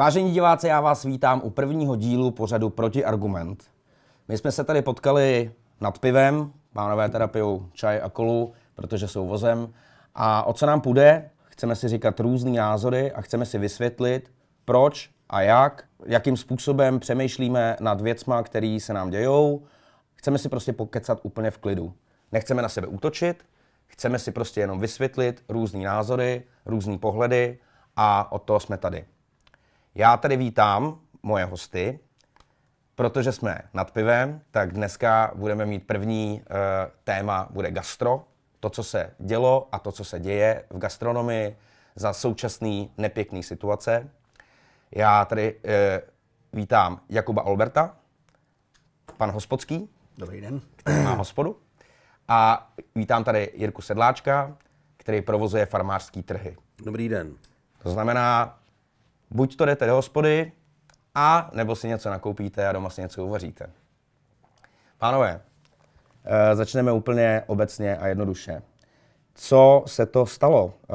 Vážení diváci, já vás vítám u prvního dílu pořadu Protiargument. My jsme se tady potkali nad pivem, pánové teda pijou čaj a kolu, protože jsou vozem. A o co nám půjde? Chceme si říkat různé názory a chceme si vysvětlit, proč a jak, jakým způsobem přemýšlíme nad věcma, které se nám dějou. Chceme si prostě pokecat úplně v klidu. Nechceme na sebe útočit, chceme si prostě jenom vysvětlit různé názory, různé pohledy a o to jsme tady. Já tady vítám moje hosty, protože jsme nad pivem, tak dneska budeme mít první uh, téma, bude gastro, to, co se dělo a to, co se děje v gastronomii za současný nepěkný situace. Já tady uh, vítám Jakuba Alberta, pan Hospodský. Dobrý den. Který má hospodu. A vítám tady Jirku Sedláčka, který provozuje farmářský trhy. Dobrý den. To znamená, Buď to jdete do hospody, a nebo si něco nakoupíte a doma si něco uvaříte. Pánové, eh, začneme úplně obecně a jednoduše. Co se to stalo? Eh,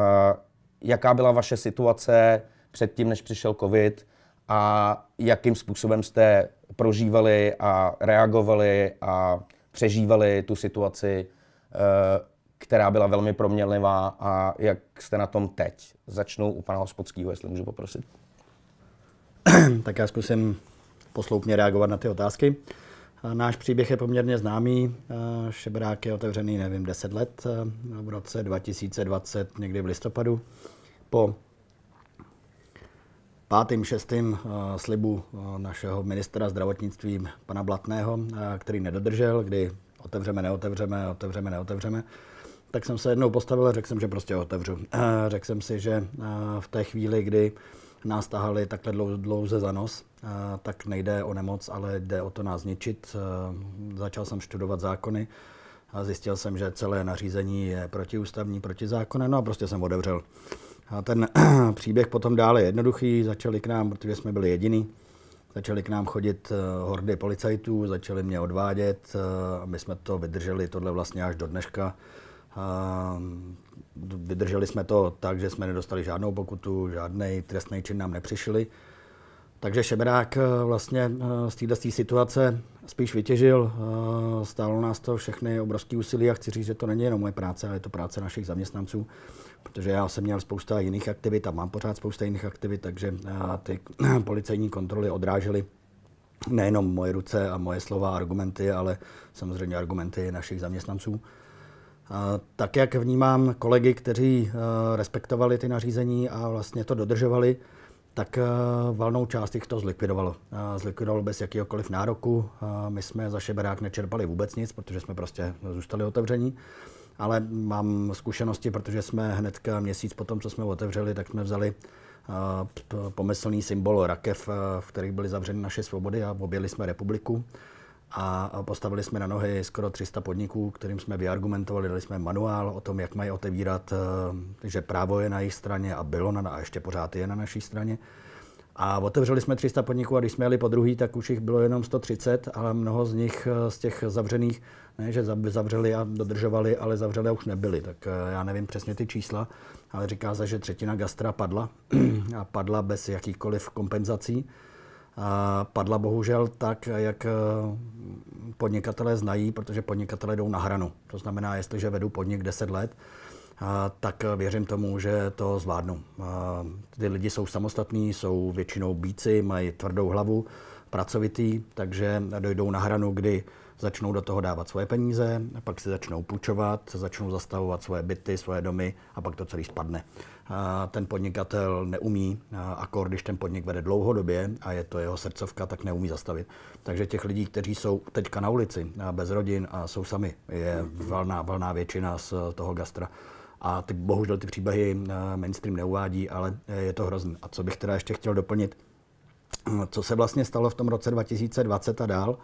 jaká byla vaše situace předtím, než přišel COVID a jakým způsobem jste prožívali a reagovali a přežívali tu situaci, eh, která byla velmi proměnlivá a jak jste na tom teď? Začnu u pana Hospodského, jestli můžu poprosit. tak já zkusím posloupně reagovat na ty otázky. Eh, náš příběh je poměrně známý. Eh, Šebrák je otevřený, nevím, 10 let. Eh, v roce 2020, někdy v listopadu, po pátým, šestým slibu našeho ministra zdravotnictví, pana Blatného, který nedodržel, kdy otevřeme, neotevřeme, otevřeme, neotevřeme, tak jsem se jednou postavil a řekl jsem, že prostě otevřu. Řekl jsem si, že v té chvíli, kdy nás tahali takhle dlouze za nos, tak nejde o nemoc, ale jde o to nás zničit. Začal jsem studovat zákony a zjistil jsem, že celé nařízení je protiústavní, protizákonné, no a prostě jsem odevřel. A ten příběh potom dále je jednoduchý, začali k nám, protože jsme byli jediný, začali k nám chodit eh, hordy policajtů, začali mě odvádět eh, a my jsme to vydrželi tohle vlastně až do dneška. Ehm, vydrželi jsme to tak, že jsme nedostali žádnou pokutu, žádný trestný čin nám nepřišli. Takže Šeberák eh, vlastně eh, z této situace spíš vytěžil. Eh, stálo nás to všechny obrovské úsilí a chci říct, že to není jenom moje práce, ale je to práce našich zaměstnanců, protože já jsem měl spousta jiných aktivit a mám pořád spousta jiných aktivit, takže ty policejní kontroly odrážely nejenom moje ruce a moje slova, argumenty, ale samozřejmě argumenty našich zaměstnanců. Tak jak vnímám kolegy, kteří eh, respektovali ty nařízení a vlastně to dodržovali, tak eh, valnou část jich to zlikvidovalo. Eh, zlikvidovalo bez jakýhokoliv nároku. My jsme za šeberák nečerpali vůbec nic, protože jsme prostě zůstali otevření. Ale mám zkušenosti, protože jsme hned měsíc po tom, co jsme otevřeli, tak jsme vzali pomyslný symbol rakev, v kterých byly zavřeny naše svobody a objeli jsme republiku a postavili jsme na nohy skoro 300 podniků, kterým jsme vyargumentovali, dali jsme manuál o tom, jak mají otevírat, eh, že právo je na jejich straně a bylo na, a ještě pořád je na naší straně. A otevřeli jsme 300 podniků a když jsme jeli po druhý, tak už jich bylo jenom 130, ale mnoho z nich eh, z těch zavřených, ne že zavřeli a dodržovali, ale zavřeli a už nebyli. Tak eh, já nevím přesně ty čísla, ale říká se, že třetina gastra padla a padla bez jakýchkoliv kompenzací padla bohužel tak, jak eh, podnikatelé znají, protože podnikatelé jdou na hranu. To znamená, jestliže vedu podnik 10 let, tak eh, věřím tomu, že to zvládnu. Ty lidi jsou samostatní, jsou většinou bíci, mají tvrdou hlavu, pracovitý, takže dojdou na hranu, kdy začnou do toho dávat svoje peníze, pak si začnou půjčovat, začnou zastavovat svoje byty, svoje domy a pak to celý spadne. A ten podnikatel neumí, a když ten podnik vede dlouhodobě a je to jeho srdcovka, tak neumí zastavit. Takže těch lidí, kteří jsou teďka na ulici, bez rodin a jsou sami, je velná, velná většina z toho gastra. A ty, bohužel ty příběhy mainstream neuvádí, ale je to hrozné. A co bych teda ještě chtěl doplnit, co se vlastně stalo v tom roce 2020 a dál,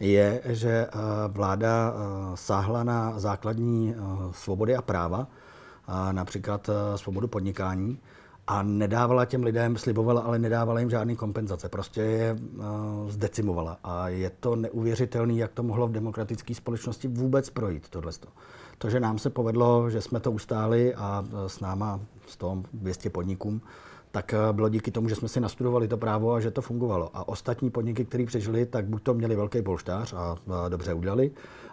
je, že eh, vláda eh, sáhla na základní eh, svobody a práva, například svobodu podnikání, a nedávala těm lidem, slibovala, ale nedávala jim žádný kompenzace. Prostě je zdecimovala. A je to neuvěřitelné, jak to mohlo v demokratické společnosti vůbec projít, tohle. To, že nám se povedlo, že jsme to ustáli a s náma s tom 200 podnikům, tak eh, bylo díky tomu, že jsme si nastudovali to právo a že to fungovalo. A ostatní podniky, které přežili, tak buď to měli velký polštář a, dobře udělali,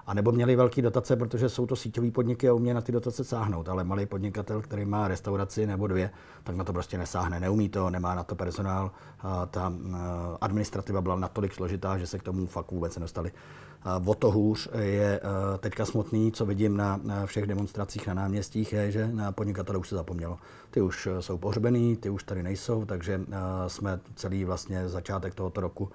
anebo měli velké dotace, protože jsou to síťové podniky a umějí na ty dotace sáhnout. Ale malý podnikatel, který má restauraci nebo dvě, tak na to prostě nesáhne, neumí to, nemá na to personál. A ta eh, administrativa byla natolik složitá, že se k tomu fakt vůbec nedostali. A o to hůř je eh, teďka smutný, co vidím na, všech demonstracích na náměstích, je, že na podnikatele už se zapomnělo. Ty už eh, jsou pohřbený, ty už tady nejsou, takže eh, jsme celý vlastně začátek tohoto roku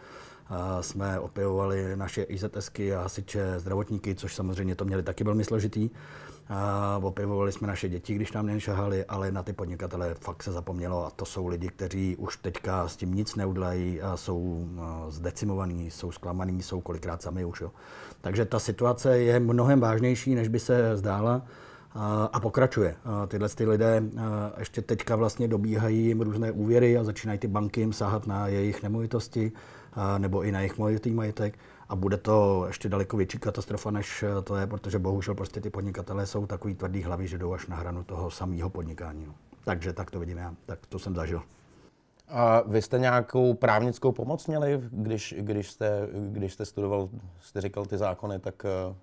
jsme opěvovali naše IZSky a hasiče, zdravotníky, což samozřejmě to měli taky velmi složitý. A opivovali jsme naše děti, když nám jen šahali, ale na ty podnikatele fakt se zapomnělo a to jsou lidi, kteří už teďka s tím nic neudlají a jsou eh, zdecimovaní, jsou zklamaní, jsou kolikrát sami už. Jo. Takže ta situace je mnohem vážnější, než by se zdála a pokračuje. Tyhle ty lidé eh, ještě teďka vlastně dobíhají jim různé úvěry a začínají ty banky jim sahat na jejich nemovitosti nebo i na jejich movitý majetek a bude to ještě daleko větší katastrofa, než eh, to je, protože bohužel prostě ty podnikatelé jsou takový tvrdý hlavy, že jdou až na hranu toho samého podnikání. No. Takže tak to vidím já, tak to jsem zažil. A vy jste nějakou právnickou pomoc měli, když, když, jste, když jste studoval, jste říkal ty zákony, tak... Eh,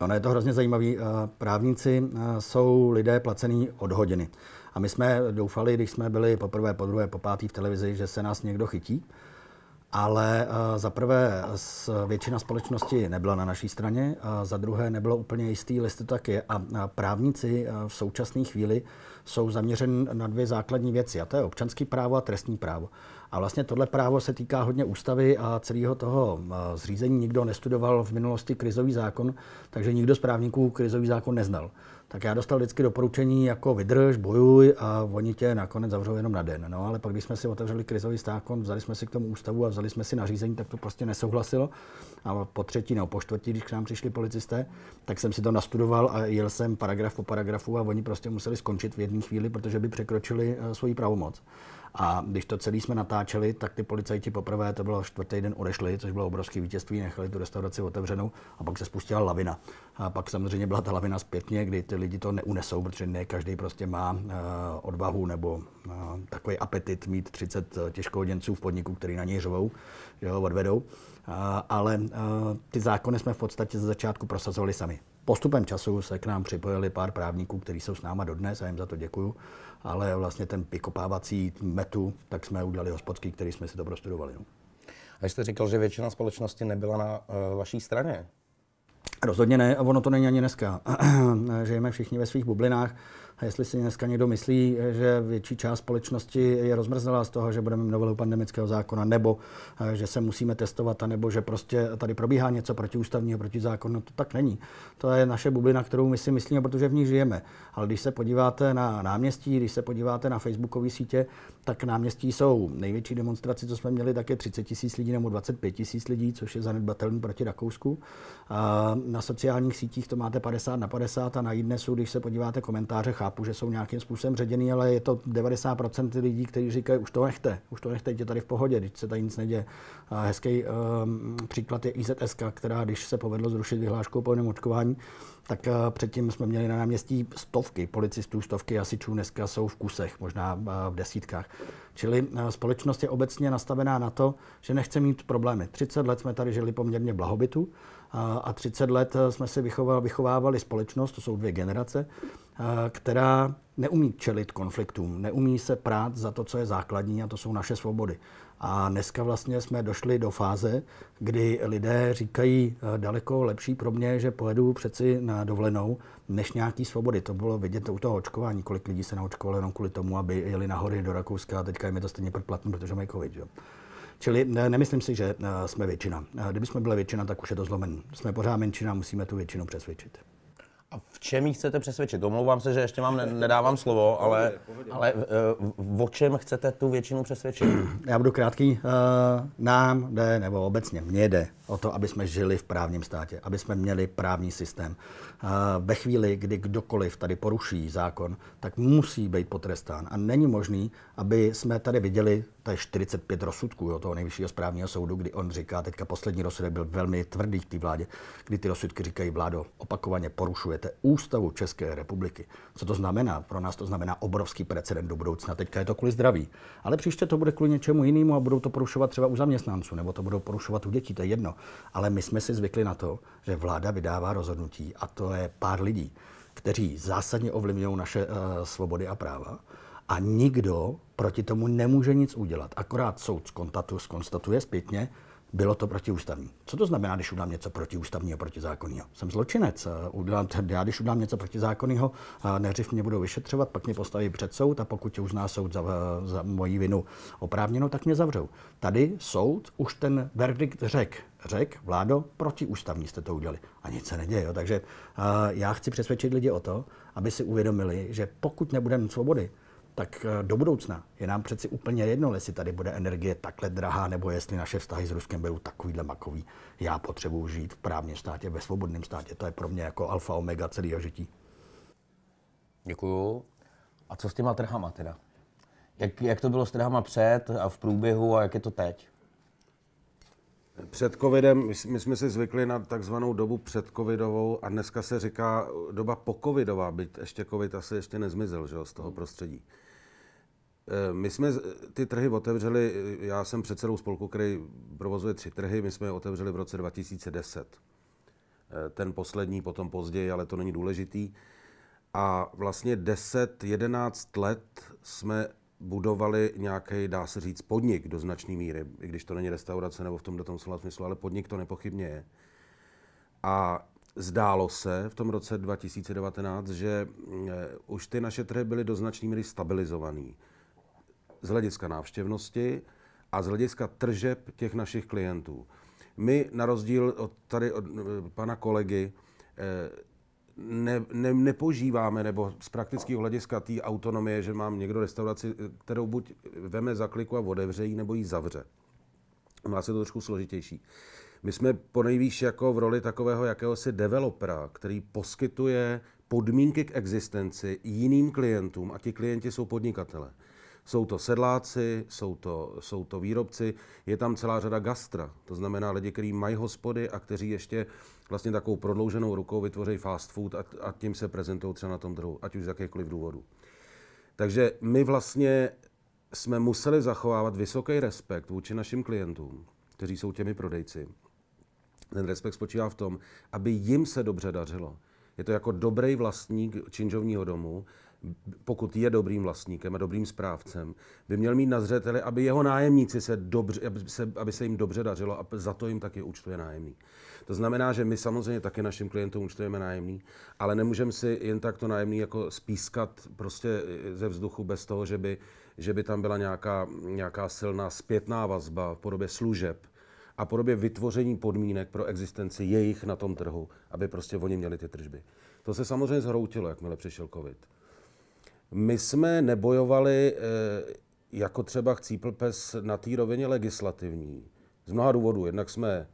ono je to hrozně zajímavé. Eh, právníci jsou lidé placení od hodiny. A my jsme doufali, když jsme byli poprvé, po druhé, po pátý v televizi, že se nás někdo chytí ale eh, za prvé většina společnosti nebyla na naší straně, a za druhé nebylo úplně jistý, jestli to tak je. A právníci eh, v současné chvíli jsou zaměřeni na dvě základní věci, a to je občanský právo a trestní právo. A vlastně tohle právo se týká hodně ústavy a celého toho eh, zřízení. Nikdo nestudoval v minulosti krizový zákon, takže nikdo z právníků krizový zákon neznal. Tak já dostal vždycky doporučení jako vydrž, bojuj a oni tě nakonec zavřou jenom na den. No ale pak, když jsme si otevřeli krizový zákon, vzali jsme si k tomu ústavu a vzali jsme si nařízení, tak to prostě nesouhlasilo. A po třetí nebo po čtvrtí, když k nám přišli policisté, tak jsem si to nastudoval a jel jsem paragraf po paragrafu a oni prostě museli skončit v jedné chvíli, protože by překročili eh, svoji pravomoc. A když to celé jsme natáčeli, tak ty policajti poprvé, to bylo čtvrtý den, odešli, což bylo obrovské vítězství, nechali tu restauraci otevřenou a pak se spustila lavina. A pak samozřejmě byla ta lavina zpětně, kdy ty lidi to neunesou, protože ne každý prostě má uh, odvahu nebo uh, takový apetit mít 30 eh, těžkohoděnců v podniku, který na něj řvou, že ho odvedou. Uh, ale uh, ty zákony jsme v podstatě ze začátku prosazovali sami. Postupem času se k nám připojili pár právníků, kteří jsou s náma dodnes a jim za to děkuju ale vlastně ten vykopávací metu, tak jsme udělali hospodský, který jsme si to prostudovali. No. A jste říkal, že většina společnosti nebyla na uh, vaší straně. Rozhodně ne, a ono to není ani dneska. Žijeme všichni ve svých bublinách. A jestli si dneska někdo myslí, že větší část společnosti je rozmrzlá z toho, že budeme mít novelu pandemického zákona, nebo eh, že se musíme testovat, nebo že prostě tady probíhá něco protiústavního, protizákonného, to tak není. To je naše bublina, kterou my si myslíme, protože v ní žijeme. Ale když se podíváte na náměstí, když se podíváte na facebookové sítě, tak náměstí jsou největší demonstraci, co jsme měli, tak je 30 tisíc lidí nebo 25 tisíc lidí, což je zanedbatelný proti Rakousku. A na sociálních sítích to máte 50 na 50 a na jednesu, když se podíváte komentáře, chápu, že jsou nějakým způsobem ředěný, ale je to 90% lidí, kteří říkají, už to nechte, už to nechte, je tady v pohodě, když se tady nic neděje. A hezký um, příklad je IZSK, která, když se povedlo zrušit vyhlášku o povinném očkování, tak eh, předtím jsme měli na náměstí stovky policistů, stovky hasičů, dneska jsou v kusech, možná eh, v desítkách. Čili eh, společnost je obecně nastavená na to, že nechce mít problémy. 30 let jsme tady žili poměrně blahobytu a 30 let jsme si vychovávali společnost, to jsou dvě generace, která neumí čelit konfliktům, neumí se prát za to, co je základní a to jsou naše svobody. A dneska vlastně jsme došli do fáze, kdy lidé říkají eh, daleko lepší pro mě, že pojedu přeci na dovolenou, než nějaký svobody. To bylo vidět u toho očkování, kolik lidí se naočkovalo jenom kvůli tomu, aby jeli na do Rakouska a teďka jim je to stejně platné, protože mají covid. Jo? Čili ne, nemyslím si, že eh, jsme většina. Eh, kdyby jsme byli většina, tak už je to zlomen. Jsme pořád menšina, musíme tu většinu přesvědčit. A v čem jí chcete přesvědčit? Omlouvám se, že ještě vám ne- nedávám slovo, ale, ale eh, o čem chcete tu většinu přesvědčit? Já budu krátký. Eh, nám jde, nebo obecně mně jde o to, aby jsme žili v právním státě, aby jsme měli právní systém. Eh, ve chvíli, kdy kdokoliv tady poruší zákon, tak musí být potrestán. A není možný, aby jsme tady viděli to je 45 rozsudků jo, toho nejvyššího správního soudu, kdy on říká, teďka poslední rozsudek byl velmi tvrdý k té vládě, kdy ty rozsudky říkají, vládo, opakovaně porušujete ústavu České republiky. Co to znamená? Pro nás to znamená obrovský precedent do budoucna. Teďka je to kvůli zdraví, ale příště to bude kvůli něčemu jinému a budou to porušovat třeba u zaměstnanců nebo to budou porušovat u dětí, to je jedno. Ale my jsme si zvykli na to, že vláda vydává rozhodnutí a to je pár lidí, kteří zásadně ovlivňují naše uh, svobody a práva a nikdo proti tomu nemůže nic udělat. Akorát soud skonstatuje zpětně, bylo to protiústavní. Co to znamená, když udám něco protiústavního, protizákonního? Jsem zločinec. Eh, udám, já, když udám něco protizákonného, eh, nejdřív mě budou vyšetřovat, pak mě postaví před soud a pokud uzná soud za, za moji vinu oprávněnou, tak mě zavřou. Tady soud už ten verdikt řekl. Řek, vládo, protiústavní jste to udělali. A nic se neděje. Jo? Takže eh, já chci přesvědčit lidi o to, aby si uvědomili, že pokud nebudeme svobody, tak eh, do budoucna je nám přeci úplně jedno, jestli tady bude energie takhle drahá, nebo jestli naše vztahy s Ruskem budou takovýhle makový. Já potřebuji žít v právním státě, ve svobodném státě. To je pro mě jako alfa omega celého žití. Děkuju. A co s těma trhama teda? Jak, jak to bylo s trhama před a v průběhu a jak je to teď? Před covidem, my jsme si zvykli na takzvanou dobu předcovidovou a dneska se říká doba pocovidová, byť ještě covid asi ještě nezmizel že, z toho prostředí. Eh, my jsme eh, ty trhy otevřeli, eh, já jsem předsedou spolku, který provozuje tři trhy, my jsme je otevřeli v roce 2010. Ten poslední potom později, ale to není důležitý. A vlastně 10-11 let jsme budovali nějaký, dá se říct, podnik do značné míry, i když to není restaurace nebo v tomto tom slova smyslu, ale podnik to nepochybně je. A zdálo se v tom roce 2019, že už ty naše trhy byly do značné míry stabilizované z hlediska návštěvnosti a z hlediska tržeb těch našich klientů. My, na rozdíl od tady od eh, pana kolegy, eh, ne, ne, nepožíváme, nebo z praktického hlediska té autonomie, že mám někdo restauraci, eh, kterou buď veme za kliku a otevře ji, nebo ji zavře. U no, nás je to trošku složitější. My jsme po nejvýš jako v roli takového jakéhosi developera, který poskytuje podmínky k existenci jiným klientům a ti klienti jsou podnikatele. Jsou to sedláci, jsou to, jsou to výrobci, je tam celá řada gastra, to znamená lidi, kteří mají hospody a kteří ještě vlastně takovou prodlouženou rukou vytvoří fast food a, a tím se prezentují třeba na tom trhu, ať už z jakýchkoliv důvodů. Takže my vlastně jsme museli zachovávat vysoký respekt vůči našim klientům, kteří jsou těmi prodejci. Ten respekt spočívá v tom, aby jim se dobře dařilo. Je to jako dobrý vlastník činžovního domu, pokud je dobrým vlastníkem a dobrým správcem, by měl mít na zřeteli, aby jeho nájemníci se dobře, aby se, aby se jim dobře dařilo a za to jim taky účtuje nájemný. To znamená, že my samozřejmě také našim klientům účtujeme nájemný, ale nemůžeme si jen tak to nájemný jako spískat prostě ze vzduchu bez toho, že by, že by tam byla nějaká, nějaká silná zpětná vazba v podobě služeb, a podobě vytvoření podmínek pro existenci jejich na tom trhu, aby prostě oni měli ty tržby. To se samozřejmě zhroutilo, jakmile přišel covid. My jsme nebojovali eh, jako třeba chcípl pes na té rovině legislativní. Z mnoha důvodů. Jednak jsme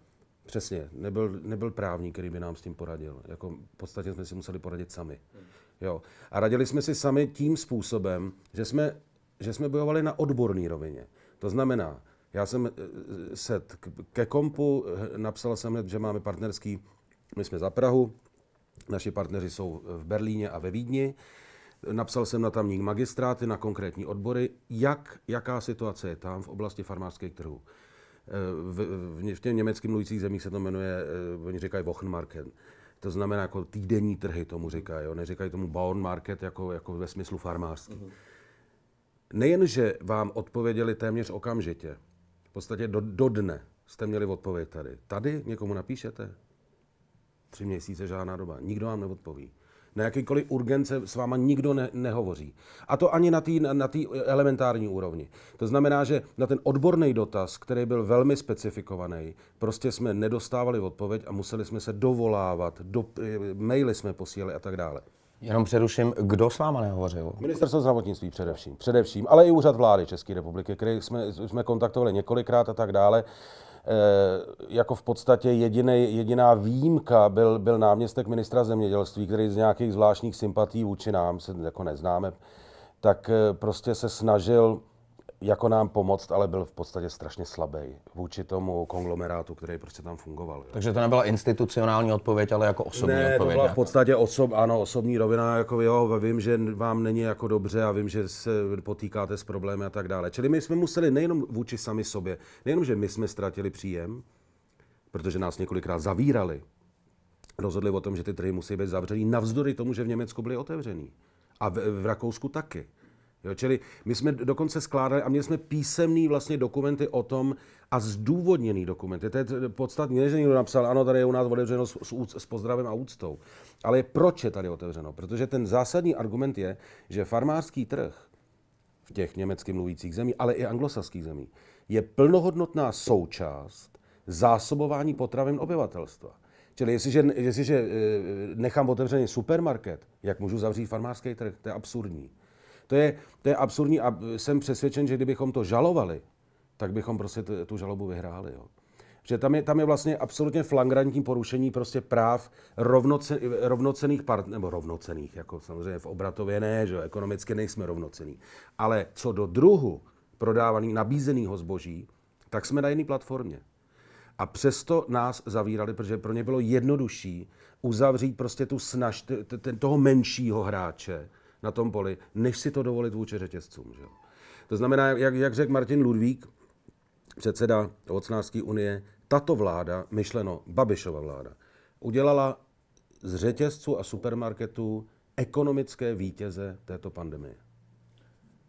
Přesně, nebyl, nebyl právník, který by nám s tím poradil. Jako, v podstatě jsme si museli poradit sami. Jo. A radili jsme si sami tím způsobem, že jsme, že jsme bojovali na odborné rovině. To znamená, já jsem eh, se ke kompu, eh, napsal jsem hned, že máme partnerský, my jsme za Prahu, naši partneři jsou v Berlíně a ve Vídni, Napsal jsem na tamní magistráty, na konkrétní odbory, jak, jaká situace je tam v oblasti farmářských trhů. Eh, v, v, v těch německy mluvících zemích se to jmenuje, eh, oni říkají Wochenmarken. To znamená jako týdenní trhy tomu říkají, Oni říkají tomu Bauernmarket jako, jako ve smyslu farmářský. Mm-hmm. Nejenže vám odpověděli téměř okamžitě, v podstatě do, do dne jste měli odpověď tady. Tady někomu napíšete? Tři měsíce žádná doba, nikdo vám neodpoví. Na jakýkoliv urgence s váma nikdo ne, nehovoří. A to ani na té na tý elementární úrovni. To znamená, že na ten odborný dotaz, který byl velmi specifikovaný, prostě jsme nedostávali odpověď a museli jsme se dovolávat, do, eh, maily jsme posílali a tak dále. Jenom přeruším, kdo s váma nehovořil? Ministerstvo zdravotnictví především, především, ale i úřad vlády České republiky, který jsme, jsme kontaktovali několikrát a tak dále. Eh, jako v podstatě jedinej, jediná výjimka byl, byl náměstek ministra zemědělství, který z nějakých zvláštních sympatí vůči nám, se jako neznáme, tak eh, prostě se snažil jako nám pomoct, ale byl v podstatě strašně slabý vůči tomu konglomerátu, který prostě tam fungoval. Jo. Takže to nebyla institucionální odpověď, ale jako osobní ne, odpověď. To byla v podstatě osob, ano, osobní rovina, jako jo, vím, že vám není jako dobře a vím, že se potýkáte s problémy a tak dále. Čili my jsme museli nejenom vůči sami sobě, nejenom, že my jsme ztratili příjem, protože nás několikrát zavírali, rozhodli o tom, že ty trhy musí být zavřený, navzdory tomu, že v Německu byly otevřený. A v, v Rakousku taky. Jo, čili my jsme dokonce skládali a měli jsme písemný vlastně dokumenty o tom a zdůvodněný dokumenty. To je podstatně, že někdo napsal, ano, tady je u nás otevřeno s, s, s pozdravem a úctou, ale proč je tady otevřeno? Protože ten zásadní argument je, že farmářský trh v těch německy mluvících zemích, ale i anglosaských zemí, je plnohodnotná součást zásobování potravin obyvatelstva. Čili jestliže, jestliže e, e, nechám otevřený supermarket, jak můžu zavřít farmářský trh? To je absurdní. To je, to je absurdní a jsem přesvědčen, že kdybychom to žalovali, tak bychom prostě t, tu žalobu vyhráli. Jo. Že tam je, tam je vlastně absolutně flagrantní porušení prostě práv rovnoce, rovnocených part, nebo rovnocených, jako samozřejmě v obratově ne, že ekonomicky nejsme rovnocený. Ale co do druhu prodávaný, nabízeného zboží, tak jsme na jedné platformě. A přesto nás zavírali, protože pro ně bylo jednodušší uzavřít prostě tu snaž t- t- toho menšího hráče, na tom poli, než si to dovolit vůči řetězcům. Že To znamená, jak, jak řekl Martin Ludvík, předseda Ovocnářské unie, tato vláda, myšleno Babišova vláda, udělala z řetězců a supermarketů ekonomické vítěze této pandemie.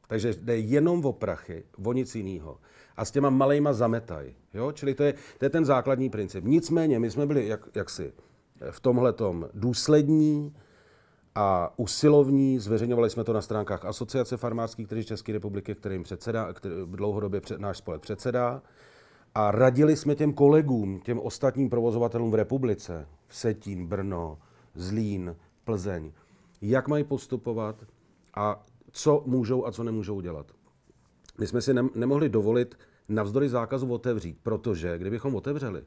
Takže jde jenom o prachy, o nic jiného. A s těma malejma zametaj. Jo? Čili to je, to je ten základní princip. Nicméně, my jsme byli jak, jaksi v tomhletom důslední, a usilovní. Zveřejňovali jsme to na stránkách Asociace farmářských tržišť České republiky, kterým předseda, který dlouhodobě před, náš spolek předsedá. A radili jsme těm kolegům, těm ostatním provozovatelům v republice, v Setín, Brno, Zlín, Plzeň, jak mají postupovat a co můžou a co nemůžou dělat. My jsme si ne- nemohli dovolit navzdory zákazu otevřít, protože kdybychom otevřeli,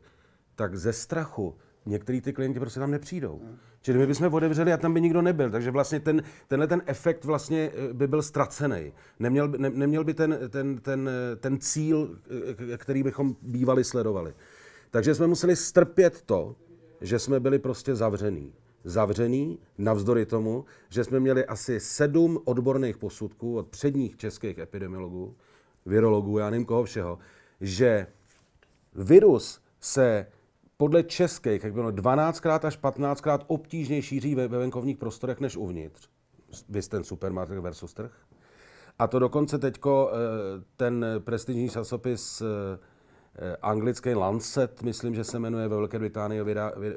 tak ze strachu některý ty klienti prostě tam nepřijdou. Hmm. Čili my bychom otevřeli a tam by nikdo nebyl. Takže vlastně ten, tenhle ten efekt vlastně eh, by byl ztracený. Neměl, ne, neměl by ten, ten, ten, eh, ten cíl, eh, který bychom bývali sledovali. Takže jsme museli strpět to, že jsme byli prostě zavřený. Zavřený navzdory tomu, že jsme měli asi sedm odborných posudků od předních českých epidemiologů, virologů, já nevím koho všeho, že virus se podle českých, jak bylo 12krát až 15krát obtížně šíří ve, ve venkovních prostorech než uvnitř. Vy ten supermarket versus trh. A to dokonce teď eh, ten prestižní časopis eh, anglický Lancet, myslím, že se jmenuje ve Velké Británii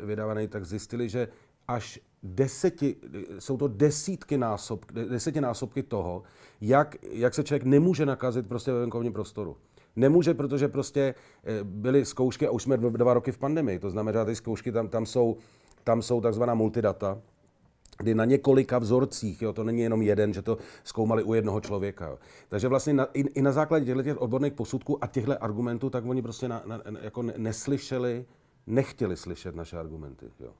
vydávaný, tak zjistili, že až deseti, jsou to desítky násob, desetinásobky toho, jak, jak se člověk nemůže nakazit prostě ve venkovním prostoru. Nemůže, protože prostě eh, byly zkoušky a už jsme dva roky v pandemii. To znamená, že ty zkoušky tam, tam jsou tam jsou takzvaná multidata, kdy na několika vzorcích, jo, to není jenom jeden, že to zkoumali u jednoho člověka. Jo. Takže vlastně na, i, i na základě těchto odborných posudků a těchto argumentů, tak oni prostě na, na, jako neslyšeli, nechtěli slyšet naše argumenty. Jo.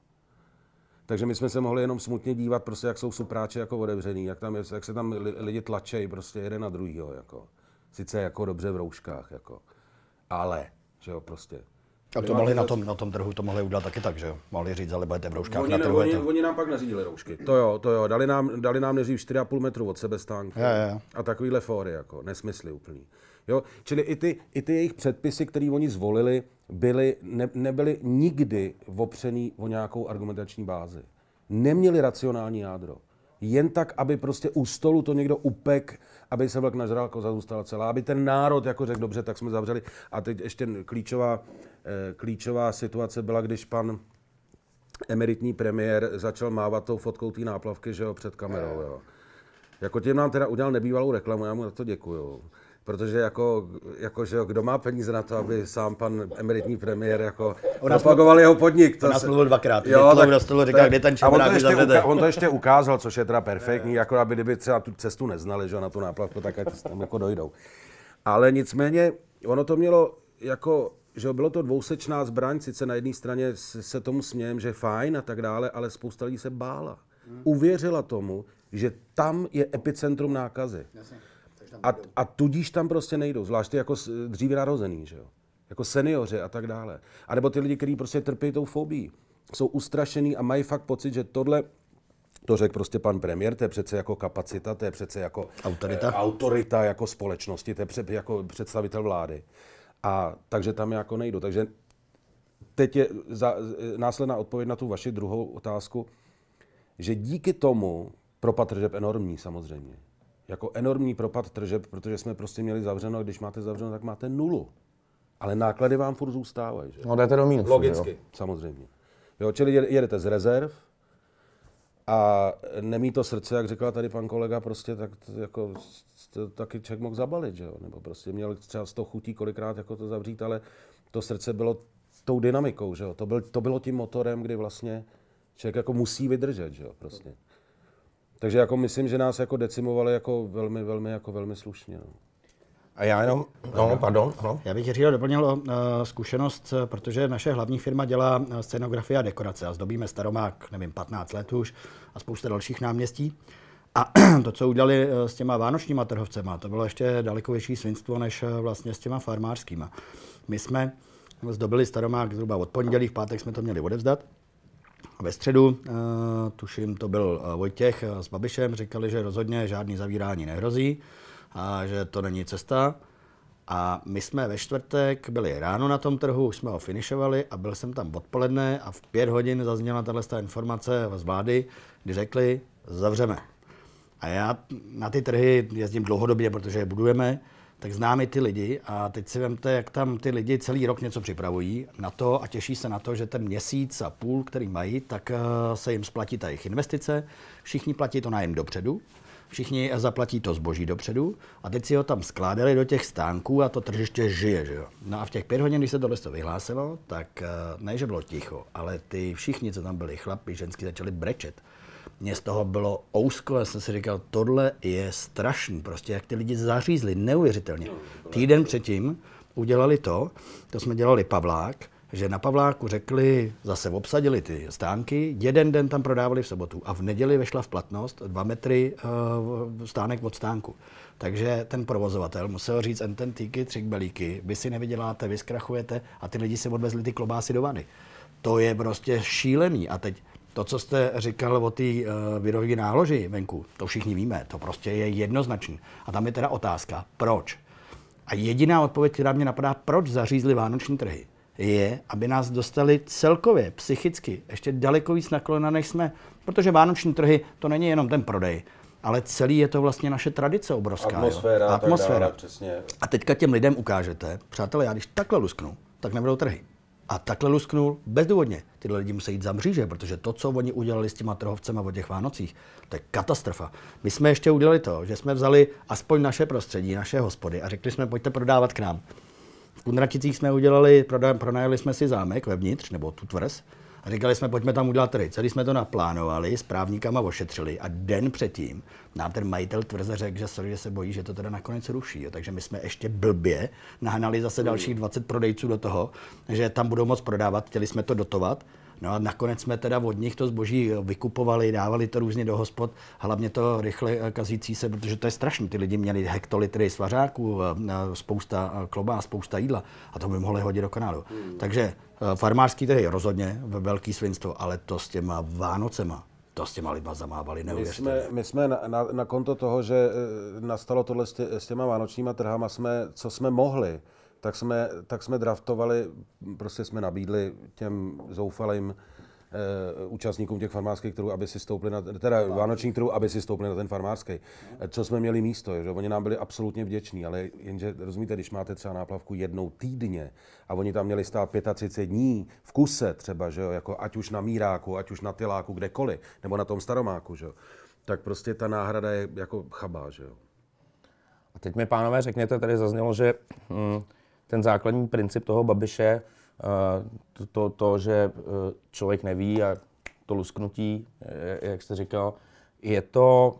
Takže my jsme se mohli jenom smutně dívat, prostě, jak jsou supráče jako odevřený, jak, tam, jak se tam lidi tlačejí prostě jeden na druhýho. Jako. Sice jako dobře v rouškách, jako. Ale, že jo, prostě. A to mohli na tom, na tom trhu, to mohli udělat taky tak, že jo? Mohli říct, ale budete v rouškách oni, na trhu. Oni, oni, nám pak nařídili roušky. To jo, to jo. Dali nám, dali nám nejdřív 4,5 metru od sebe stánky. Je, je. A takovýhle fóry, jako. Nesmysly úplný. Jo? Čili i ty, i ty jejich předpisy, které oni zvolili, byly, ne, nebyly nikdy opřený o nějakou argumentační bázi. Neměli racionální jádro jen tak, aby prostě u stolu to někdo upek, aby se vlk nažral, koza zůstala celá, aby ten národ jako řekl, dobře, tak jsme zavřeli. A teď ještě klíčová, eh, klíčová situace byla, když pan emeritní premiér začal mávat tou fotkou té náplavky, že jo, před kamerou, eh. jo. Jako tím nám teda udělal nebývalou reklamu, já mu za to děkuju protože jako, jako že jo, kdo má peníze na to, aby sám pan emeritní premiér jako propagoval jeho podnik. To on nás mluvil dvakrát, jo, tak, na stolu říká, kde ten čemrák on, to ještě uka- on to ještě ukázal, což je teda perfektní, jako aby kdyby třeba tu cestu neznali, že na tu náplavku, tak ať tam jako dojdou. Ale nicméně, ono to mělo jako že bylo to dvousečná zbraň, sice na jedné straně se tomu smějem, že fajn a tak dále, ale spousta lidí se bála. Hmm. Uvěřila tomu, že tam je epicentrum nákazy. Jasně a, a tudíž tam prostě nejdou, zvlášť ty jako dříve narozený, že jo? Jako seniori a tak dále. A nebo ty lidi, kteří prostě trpí tou fobií, jsou ustrašený a mají fakt pocit, že tohle to řekl prostě pan premiér, to je přece jako kapacita, to je přece jako autorita, eh, autorita jako společnosti, to je pře, jako představitel vlády. A takže tam jako nejdu. Takže teď je za, eh, následná odpověď na tu vaši druhou otázku, že díky tomu propad enormní samozřejmě jako enormní propad tržeb, protože jsme prostě měli zavřeno, a když máte zavřeno, tak máte nulu. Ale náklady vám furt zůstávají. Že? No jdete do mínusu. Logicky. Jo? Samozřejmě. Jo, čili jedete z rezerv a nemí to srdce, jak řekla tady pan kolega, prostě tak jako to taky člověk mohl zabalit, že jo? nebo prostě měl třeba toho chutí kolikrát jako to zavřít, ale to srdce bylo tou dynamikou, že jo? To, byl, to bylo tím motorem, kdy vlastně člověk jako musí vydržet, že jo? prostě. Takže jako myslím, že nás jako decimovali jako velmi, velmi, jako velmi slušně. No. A já jenom, no, pardon. No. Já bych Jiřího doplnil uh, zkušenost, eh, protože naše hlavní firma dělá eh, scenografie a dekorace a zdobíme staromák, nevím, 15 let už a spousta dalších náměstí. A to, co udělali s těma vánočníma trhovcema, to bylo ještě daleko větší svinstvo než vlastně s těma farmářskýma. My jsme zdobili staromák zhruba od pondělí, v pátek jsme to měli odevzdat ve středu, eh, tuším, to byl eh, Vojtěch eh, s Babišem, říkali, že rozhodně žádný zavírání nehrozí a že to není cesta. A my jsme ve čtvrtek byli ráno na tom trhu, už jsme ho finišovali a byl jsem tam odpoledne a v pět hodin zazněla tato informace z vlády, kdy řekli, zavřeme. A já na ty trhy jezdím dlouhodobě, protože je budujeme tak známe ty lidi a teď si vemte, jak tam ty lidi celý rok něco připravují na to a těší se na to, že ten měsíc a půl, který mají, tak eh, se jim splatí ta jejich investice, všichni platí to nájem dopředu, všichni zaplatí to zboží dopředu a teď si ho tam skládali do těch stánků a to tržiště žije, že jo. No a v těch pět hodin, když se tohle to vyhlásilo, tak eh, ne, že bylo ticho, ale ty všichni, co tam byli, chlapi, ženský, začali brečet mě z toho bylo ousko, já jsem si říkal, tohle je strašný, prostě jak ty lidi zařízli, neuvěřitelně. Týden předtím udělali to, to jsme dělali Pavlák, že na Pavláku řekli, zase obsadili ty stánky, jeden den tam prodávali v sobotu a v neděli vešla v platnost dva metry uh, stánek od stánku. Takže ten provozovatel musel říct, ten týky, tři belíky, vy si nevyděláte, vy zkrachujete a ty lidi si odvezli ty klobásy do vany. To je prostě šílený. A teď to, co jste říkal o té eh, výrobní náloži venku, to všichni víme, to prostě je jednoznačný. A tam je teda otázka, proč? A jediná odpověď, která mě napadá, proč zařízli vánoční trhy, je, aby nás dostali celkově, psychicky, ještě daleko víc na než jsme. Protože vánoční trhy, to není jenom ten prodej, ale celý je to vlastně naše tradice obrovská. Atmosféra, jo? atmosféra. Tak dále, přesně. A teďka těm lidem ukážete, přátelé, já když takhle lusknu, tak nebudou trhy. A takhle lusknul bezdůvodně. Tyhle lidi musí jít za mříže, protože to, co oni udělali s těma trhovcema o těch Vánocích, to je katastrofa. My jsme ještě udělali to, že jsme vzali aspoň naše prostředí, naše hospody a řekli jsme, pojďte prodávat k nám. V Kunraticích jsme udělali, pronajeli jsme si zámek vevnitř, nebo tu tvrz, a říkali jsme, pojďme tam udělat tric. Když jsme to naplánovali, s právníkama ošetřili a den předtím nám ten majitel tvrze řekl, že, sorry, že se bojí, že to teda nakonec ruší. Jo. Takže my jsme ještě blbě nahnali zase dalších 20 prodejců do toho, že tam budou moc prodávat, chtěli jsme to dotovat No a nakonec jsme teda od nich to zboží vykupovali, dávali to různě do hospod, hlavně to rychle eh, kazící se, protože to je strašný. Ty lidi měli hektolitry svařáků, eh, spousta eh, klobás, spousta jídla a to by mohli hodit do kanálu. Hmm. Takže farmářský trhy rozhodně, velký svinstvo, ale to s těma Vánocema, to s těma lidma zamávali, neuvěřte. My jsme, my jsme na, na, na konto toho, že nastalo tohle s, tě, s těma vánočníma trhama, jsme, co jsme mohli, tak jsme, tak jsme draftovali, prostě jsme nabídli těm zoufalým e, účastníkům těch farmářských trhů, aby si stoupli na, teda vánočních trhů, aby si stoupli na ten farmářský. Eh, co jsme měli místo, že oni nám byli absolutně vděční, ale jenže rozumíte, když máte třeba náplavku jednou týdně a oni tam měli stát 35 dní v kuse třeba, že jo, jako ať už na míráku, ať už na tyláku, kdekoliv, nebo na tom staromáku, že jo, tak prostě ta náhrada je jako chabá, že jo. A teď mi, pánové, řekněte, tady zaznělo, že hm, ten základní princip toho Babiše, eh, to, to, to že eh, člověk neví a to lusknutí, eh, jak jste říkal, je to,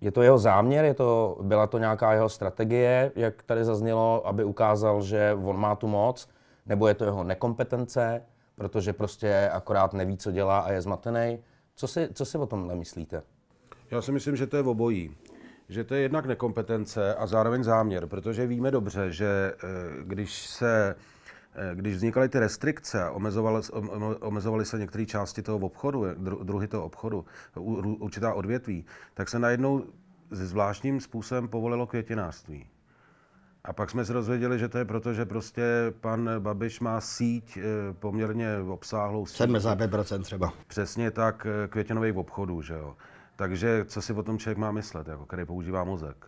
je to jeho záměr, je to, byla to nějaká jeho strategie, jak tady zaznělo, aby ukázal, že on má tu moc, nebo je to jeho nekompetence, protože prostě akorát neví, co dělá a je zmatený. Co si, co si o tom myslíte? Já si myslím, že to je obojí že to je jednak nekompetence a zároveň záměr, protože víme dobře, že eh, když se eh, když vznikaly ty restrikce, omezovaly, omezovaly se některé části toho obchodu, eh, druhy toho obchodu, určitá odvětví, tak se najednou zvláštním způsobem povolilo květinářství. A pak jsme se rozvěděli, že to je proto, že prostě pan Babiš má síť poměrně obsáhlou. Síť. 75% třeba. Přesně tak květinových obchodů, že jo. Takže co si o tom člověk má myslet, jako který používá mozek?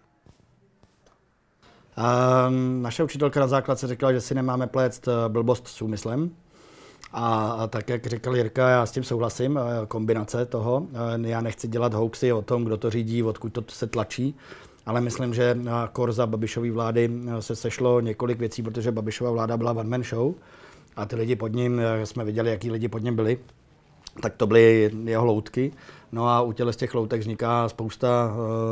Um, naše učitelka na základce řekla, že si nemáme plést eh, blbost s úmyslem. A, a tak, jak říkal Jirka, já s tím souhlasím, eh, kombinace toho. Eh, já nechci dělat hoaxy o tom, kdo to řídí, odkud to se tlačí, ale myslím, že na korza Babišové vlády se sešlo několik věcí, protože Babišova vláda byla one-man show a ty lidi pod ním, jsme viděli, jaký lidi pod ním byli tak to byly jeho loutky. No a u těle z těch loutek vzniká spousta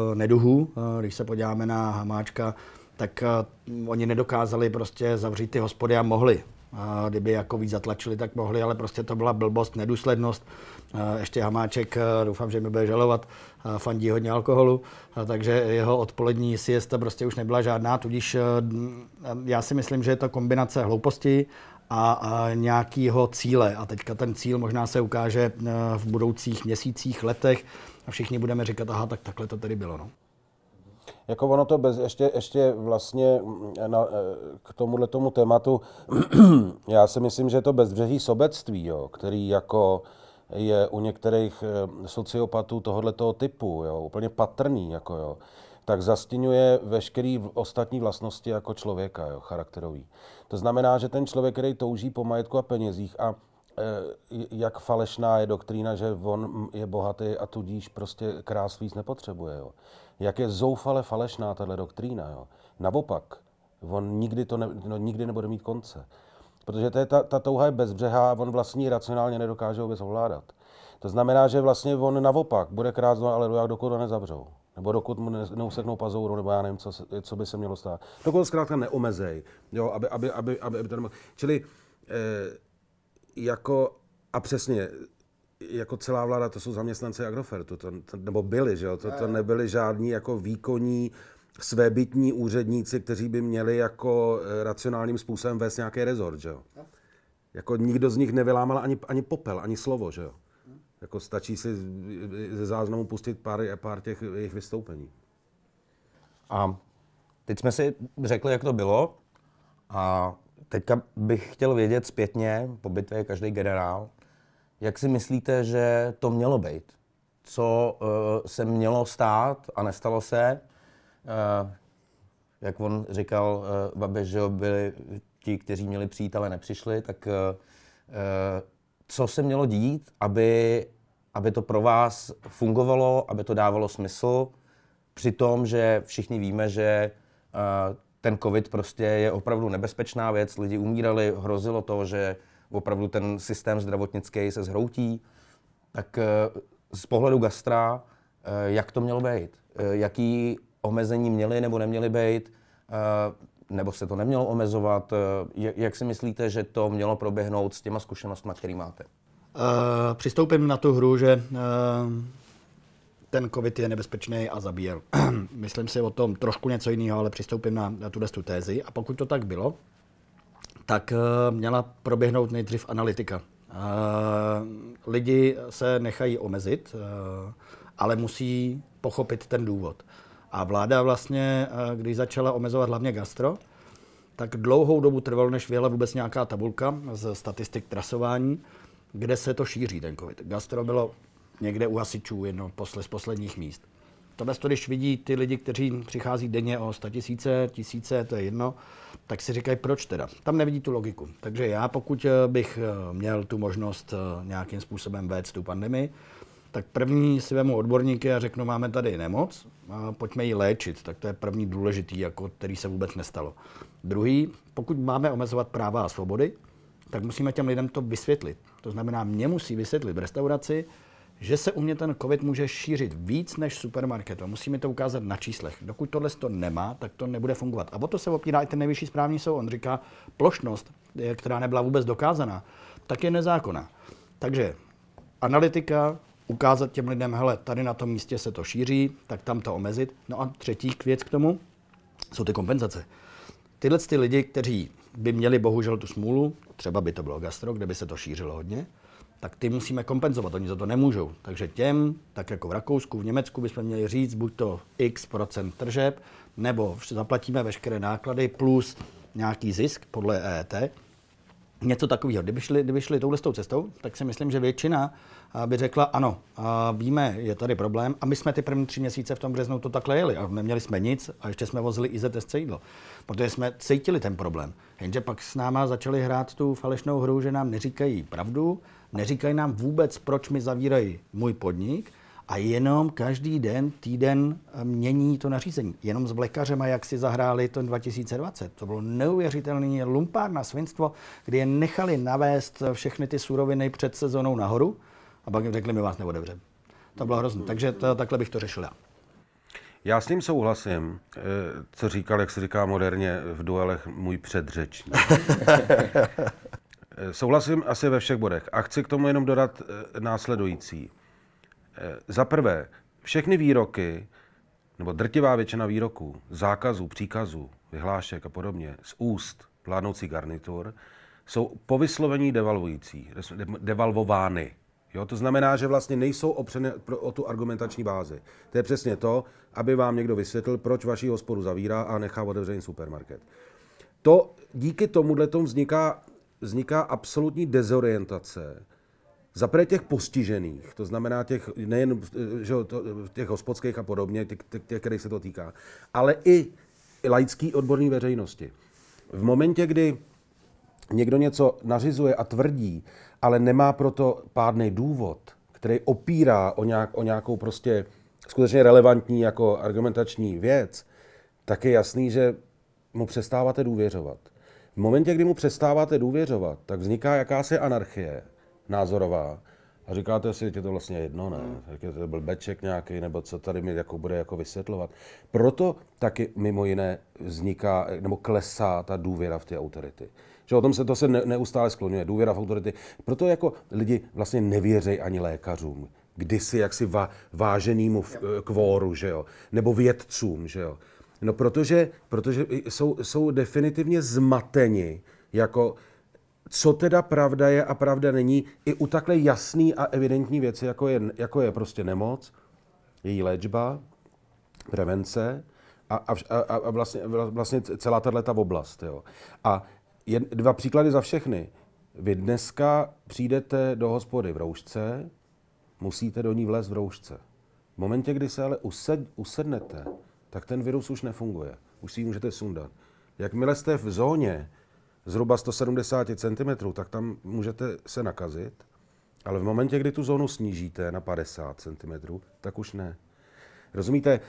uh, neduhů. Uh, když se podíváme na hamáčka, tak uh, oni nedokázali prostě zavřít ty hospody a mohli. A kdyby jako víc zatlačili, tak mohli, ale prostě to byla blbost, nedůslednost. Ještě Hamáček, doufám, že mi bude žalovat, fandí hodně alkoholu, takže jeho odpolední siesta prostě už nebyla žádná, tudíž já si myslím, že je to kombinace hlouposti a, a nějakého cíle. A teďka ten cíl možná se ukáže eh, v budoucích měsících, letech a všichni budeme říkat, aha, tak takhle to tedy bylo. No. Jako ono to bez, ještě, ještě vlastně mm, na, eh, k tomuhle tomu tématu, já si myslím, že je to bezbřehý sobectví, jo, který jako je u některých eh, sociopatů tohoto typu, jo, úplně patrný, jako jo tak zastínuje veškeré ostatní vlastnosti jako člověka, jo, charakterový. To znamená, že ten člověk, který touží po majetku a penězích a e, jak falešná je doktrína, že on je bohatý a tudíž prostě krás víc nepotřebuje. Jo. Jak je zoufale falešná tahle doktrína. Jo. Naopak, on nikdy, to ne, no, nikdy nebude mít konce. Protože to je ta, ta touha je bezbřehá a on vlastně racionálně nedokáže vůbec ovládat. To znamená, že vlastně on naopak bude krát, no, ale dokud ho nezavřou. Nebo dokud mu neuseknou pazouru, nebo já nevím, co, co by se mělo stát. Dokud zkrátka neomezej, jo, aby, aby, aby, aby, aby ten... Čili eh, jako, a přesně, jako celá vláda, to jsou zaměstnanci Agrofertu, to, to, nebo byli, že jo? To, to eh. nebyli žádní jako výkonní, svébytní úředníci, kteří by měli jako eh, racionálním způsobem vést nějaký rezort, že jo? No. Jako nikdo z nich nevylámal ani, ani popel, ani slovo, že jo? Jako stačí si ze záznamu pustit pár, pár těch jejich vystoupení. A teď jsme si řekli, jak to bylo. A teďka bych chtěl vědět zpětně, po bitvě je každý generál, jak si myslíte, že to mělo být? Co uh, se mělo stát a nestalo se? Uh, jak on říkal, uh, eh, babe, že byli ti, kteří měli přijít, ale nepřišli, tak uh, co se mělo dít, aby, aby to pro vás fungovalo, aby to dávalo smysl, při tom, že všichni víme, že uh, ten covid prostě je opravdu nebezpečná věc, lidi umírali, hrozilo to, že opravdu ten systém zdravotnický se zhroutí, tak uh, z pohledu gastra, uh, jak to mělo být, jaký omezení měly nebo neměly být, nebo se to nemělo omezovat? Eh, jak si myslíte, že to mělo proběhnout s těma zkušenostmi, které máte? Uh, přistoupím na tu hru, že uh, ten covid je nebezpečný a zabíjel. Myslím si o tom trošku něco jiného, ale přistoupím na, na tuhle tézi. A pokud to tak bylo, tak uh, měla proběhnout nejdřív analytika. Uh, lidi se nechají omezit, uh, ale musí pochopit ten důvod. A vláda vlastně, eh, když začala omezovat hlavně gastro, tak dlouhou dobu trvalo, než vyjela vůbec nějaká tabulka z statistik trasování, kde se to šíří, ten covid. Gastro bylo někde u hasičů, jedno posle, z posledních míst. Tohle, když vidí ty lidi, kteří přichází denně o 100 tisíce, tisíce, to je jedno, tak si říkají, proč teda? Tam nevidí tu logiku. Takže já, pokud eh, bych eh, měl tu možnost nějakým způsobem vést tu pandemii, tak první si vemu odborníky a řeknu, máme tady nemoc, a pojďme ji léčit. Tak to je první důležitý, jako který se vůbec nestalo. Druhý, pokud máme omezovat práva a svobody, tak musíme těm lidem to vysvětlit. To znamená, mě musí vysvětlit v restauraci, že se u mě ten COVID může šířit víc než supermarket. supermarketu. Musíme to ukázat na číslech. Dokud tohle to nemá, tak to nebude fungovat. A o to se opírá i ten nejvyšší správní soud. On říká, plošnost, eh, která nebyla vůbec dokázaná, tak je nezákonná. Takže analytika, ukázat těm lidem, hele, tady na tom místě se to šíří, tak tam to omezit. No a třetí věc k tomu jsou ty kompenzace. Tyhle ty lidi, kteří by měli bohužel tu smůlu, třeba by to bylo gastro, kde by se to šířilo hodně, tak ty musíme kompenzovat, oni za to nemůžou. Takže těm, tak jako v Rakousku, v Německu, bychom měli říct buď to x procent tržeb, nebo zaplatíme veškeré náklady plus nějaký zisk podle EET, něco takového. Kdyby šli, kdyby šli touhle cestou, tak si myslím, že většina by řekla ano, a víme, je tady problém a my jsme ty první tři měsíce v tom březnu to takhle jeli a neměli jsme nic a ještě jsme vozili IZSC jídlo, protože jsme cítili ten problém. Jenže pak s náma začali hrát tu falešnou hru, že nám neříkají pravdu, neříkají nám vůbec, proč mi zavírají můj podnik, a jenom každý den, týden eh, mění to nařízení. Jenom s vlekařema, jak si zahráli ten 2020. To bylo neuvěřitelný lumpár na svinstvo, kdy je nechali navést eh, všechny ty suroviny před sezonou nahoru a pak jim řekli, my vás neodevřeme. To bylo hrozné. Takže to, takhle bych to řešil já. Já s ním souhlasím, eh, co říkal, jak se říká moderně v duelech, můj předřečník. souhlasím asi ve všech bodech. A chci k tomu jenom dodat následující. Eh, za prvé, všechny výroky, nebo drtivá většina výroků, zákazů, příkazů, vyhlášek a podobně z úst vládnoucí garnitur jsou po vyslovení devalvující, devalvovány. Jo, to znamená, že vlastně nejsou opřeny pro, o tu argumentační bázi. To je přesně to, aby vám někdo vysvětlil, proč vaši hospodu zavírá a nechá otevřený supermarket. To díky tomuhle tomu vzniká, vzniká absolutní dezorientace za prvé těch postižených, to znamená těch nejen že, to, těch hospodských a podobně, těch, těch, těch, kterých se to týká, ale i laický odborní veřejnosti. V momentě, kdy někdo něco nařizuje a tvrdí, ale nemá proto pádný důvod, který opírá o, nějak, o nějakou prostě skutečně relevantní jako argumentační věc, tak je jasný, že mu přestáváte důvěřovat. V momentě, kdy mu přestáváte důvěřovat, tak vzniká jakási anarchie, názorová. A říkáte si, je to vlastně jedno, ne? Hmm. je to byl beček nějaký, nebo co tady mi jako bude jako vysvětlovat. Proto taky mimo jiné vzniká, nebo klesá ta důvěra v ty autority. Že o tom se to se neustále skloňuje, důvěra v autority. Proto jako lidi vlastně nevěří ani lékařům kdysi jaksi va, v, eh, kvóru, že jo? nebo vědcům, že jo. No protože, protože jsou, jsou definitivně zmateni jako co teda pravda je a pravda není, i u takhle jasný a evidentní věci, jako je, jako je prostě nemoc, její léčba, prevence a, a, a, a vlastně, vlastně celá tato oblast. Jo. A jed, dva příklady za všechny. Vy dneska přijdete do hospody v roušce, musíte do ní vlézt v roušce. V momentě, kdy se ale used, usednete, tak ten virus už nefunguje. Už si ji můžete sundat. Jakmile jste v zóně, zhruba 170 cm, tak tam můžete se nakazit, ale v momentě, kdy tu zónu snížíte na 50 cm, tak už ne. Rozumíte?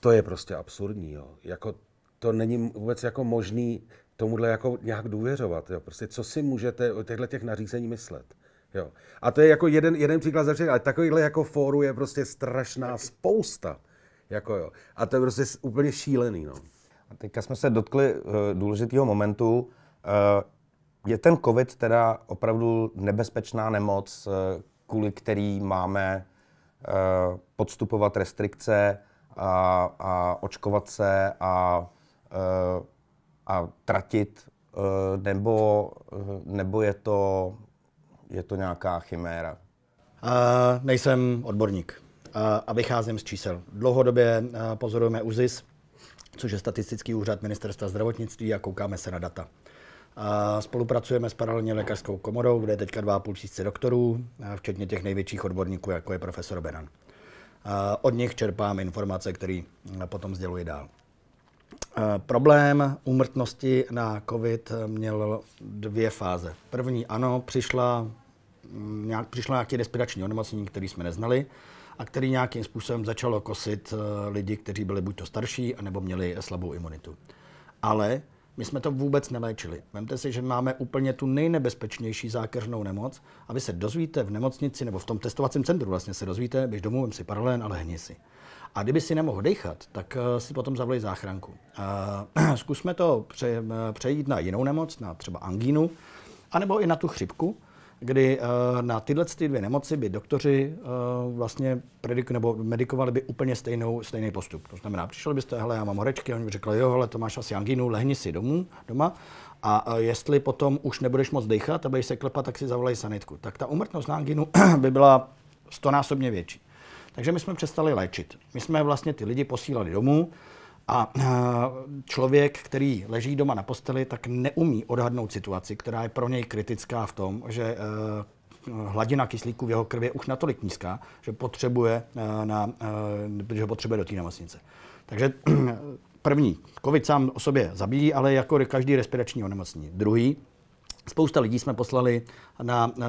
To je prostě absurdní. Jo. Jako, to není vůbec jako možný tomuhle jako nějak důvěřovat. Jo. Prostě co si můžete o těchto těch nařízení myslet? Jo. A to je jako jeden, jeden příklad ze všech, ale takovýhle jako fóru je prostě strašná spousta. Jako jo. A to je prostě úplně šílený. No teďka jsme se dotkli eh, důležitého momentu. Eh, je ten COVID teda opravdu nebezpečná nemoc, eh, kvůli který máme podstupovat restrikce a, a očkovat se a, a tratit, nebo, nebo je, to, je to nějaká chiméra? Uh, nejsem odborník a vycházím z čísel. Dlouhodobě pozorujeme UZIS, což je statistický úřad ministerstva zdravotnictví a koukáme se na data. A spolupracujeme s paralelně lékařskou komorou, kde je teďka 2,5 tisíce doktorů, včetně těch největších odborníků, jako je profesor Beran. A od nich čerpám informace, které potom sděluji dál. A problém úmrtnosti na COVID měl dvě fáze. První, ano, přišla, nějak, přišla nějaký respirační onemocnění, který jsme neznali a který nějakým způsobem začalo kosit eh, lidi, kteří byli buď to starší, anebo měli slabou imunitu. Ale my jsme to vůbec neléčili. Vemte si, že máme úplně tu nejnebezpečnější zákeřnou nemoc a vy se dozvíte v nemocnici nebo v tom testovacím centru vlastně se dozvíte, běž domů, vem si paralén, ale hni si. A kdyby si nemohl dechat, tak eh, si potom zavolej záchranku. Eh, zkusme to přejít na jinou nemoc, na třeba angínu, anebo i na tu chřipku, kdy eh, na tyhle ty dvě nemoci by doktoři eh, vlastně predik, nebo medikovali by úplně stejnou, stejný postup. To znamená, přišel byste, hele, já mám horečky, oni by řekli, jo, hele, to máš asi anginu lehni si domů, doma a eh, jestli potom už nebudeš moc dýchat a budeš se klepat, tak si zavolají sanitku. Tak ta umrtnost na anginu by byla stonásobně větší. Takže my jsme přestali léčit. My jsme vlastně ty lidi posílali domů, a eh, člověk, který leží doma na posteli, tak neumí odhadnout situaci, která je pro něj kritická v tom, že eh, hladina kyslíku v jeho krvi je už natolik nízká, že potřebuje, eh, na, že potřebuje do té nemocnice. Takže první, COVID sám o sobě zabíjí, ale jako každý respirační onemocnění. Druhý, Spousta lidí jsme poslali na, na,